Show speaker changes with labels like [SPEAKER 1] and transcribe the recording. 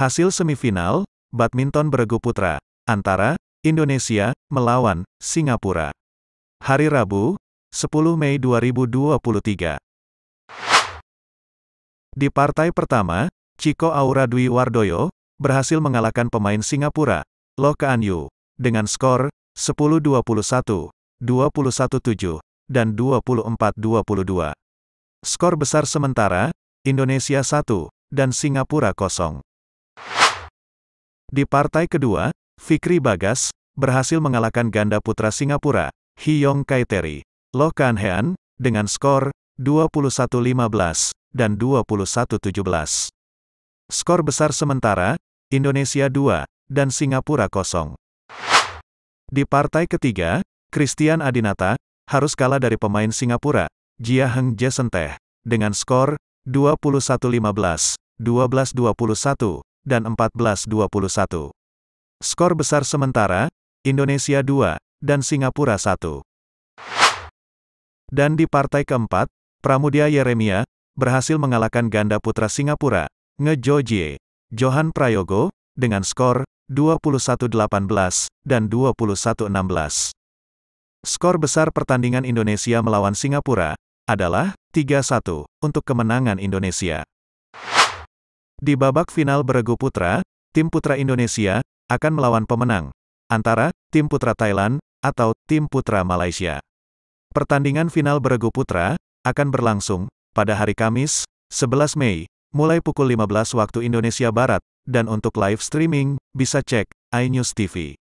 [SPEAKER 1] Hasil semifinal, badminton beregu putra, antara Indonesia melawan Singapura. Hari Rabu, 10 Mei 2023. Di partai pertama, Chico Aura Dwi Wardoyo berhasil mengalahkan pemain Singapura, Loh Kaan Yu, dengan skor 10-21, 21-7, dan 24-22. Skor besar sementara, Indonesia 1, dan Singapura 0. Di partai kedua, Fikri Bagas, berhasil mengalahkan ganda putra Singapura, Hiong Kaiteri, Loh Kan Hean, dengan skor 21-15 dan 21-17. Skor besar sementara, Indonesia 2 dan Singapura 0. Di partai ketiga, Christian Adinata, harus kalah dari pemain Singapura, Jia Heng Teh dengan skor 21-15, 12-21, dan 14-21. Skor besar sementara, Indonesia 2, dan Singapura 1. Dan di partai keempat, Pramudia Yeremia, berhasil mengalahkan ganda putra Singapura, Ngejojie, Johan Prayogo, dengan skor 21-18 dan 21-16. Skor besar pertandingan Indonesia melawan Singapura adalah 3-1 untuk kemenangan Indonesia. Di babak final beregu putra, tim putra Indonesia akan melawan pemenang antara tim putra Thailand atau tim putra Malaysia. Pertandingan final beregu putra akan berlangsung pada hari Kamis, 11 Mei, mulai pukul 15 waktu Indonesia Barat, dan untuk live streaming, bisa cek iNews TV.